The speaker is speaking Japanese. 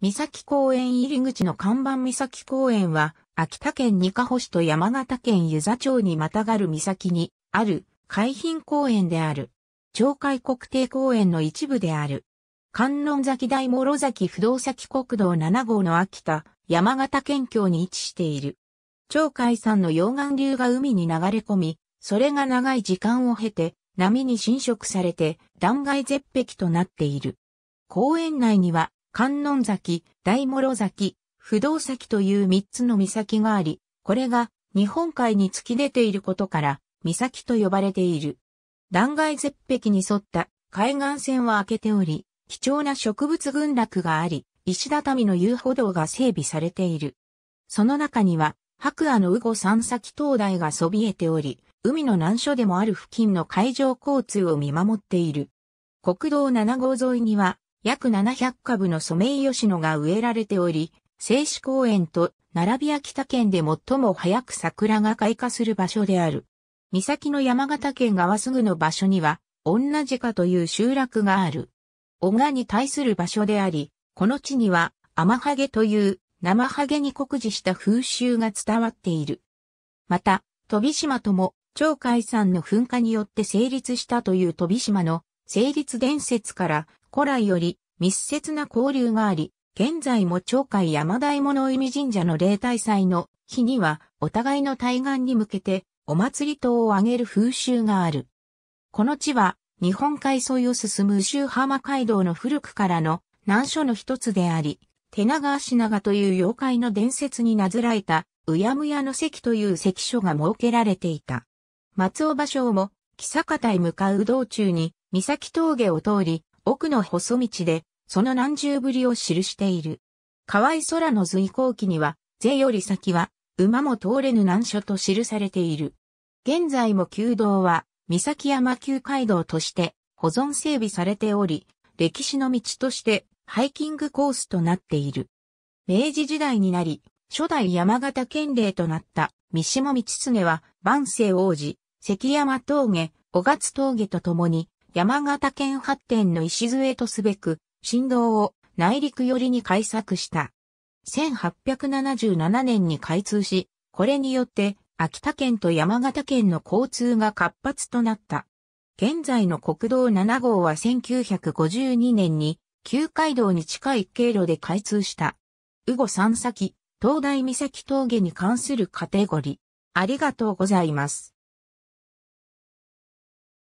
三崎公園入り口の看板三崎公園は、秋田県二カ星市と山形県湯沢町にまたがる岬に、ある、海浜公園である。町海国定公園の一部である。観音崎大諸崎不動崎国道7号の秋田、山形県境に位置している。町海山の溶岩流が海に流れ込み、それが長い時間を経て、波に侵食されて、断崖絶壁となっている。公園内には、観音崎、大諸崎、不動崎という三つの岬があり、これが日本海に突き出ていることから、岬と呼ばれている。断崖絶壁に沿った海岸線は開けており、貴重な植物群落があり、石畳の遊歩道が整備されている。その中には、白亜の羽後三崎灯台がそびえており、海の難所でもある付近の海上交通を見守っている。国道7号沿いには、約700株のソメイヨシノが植えられており、静止公園と並び秋田県で最も早く桜が開花する場所である。岬の山形県側すぐの場所には、女下という集落がある。小賀に対する場所であり、この地には、天ハゲという、生ハゲに酷似した風習が伝わっている。また、飛島とも、鳥海山の噴火によって成立したという飛島の成立伝説から、古来より密接な交流があり、現在も鳥海山大物海神社の例大祭の日にはお互いの対岸に向けてお祭り塔を挙げる風習がある。この地は日本海沿いを進む周浜街道の古くからの難所の一つであり、手長足長という妖怪の伝説になぞらえた、うやむやの関という関所が設けられていた。松尾芭蕉も、木坂田へ向かう道中に、三崎峠を通り、奥の細道で、その何重ぶりを記している。河合空の随行記には、是より先は、馬も通れぬ難所と記されている。現在も旧道は、三崎山旧街道として保存整備されており、歴史の道としてハイキングコースとなっている。明治時代になり、初代山形県令となった三島道常は、万世王子、関山峠、小勝峠と共に、山形県発展の礎とすべく、振動を内陸寄りに開削した。1877年に開通し、これによって秋田県と山形県の交通が活発となった。現在の国道7号は1952年に旧街道に近い経路で開通した。羽後三崎、東大岬峠に関するカテゴリー。ありがとうございます。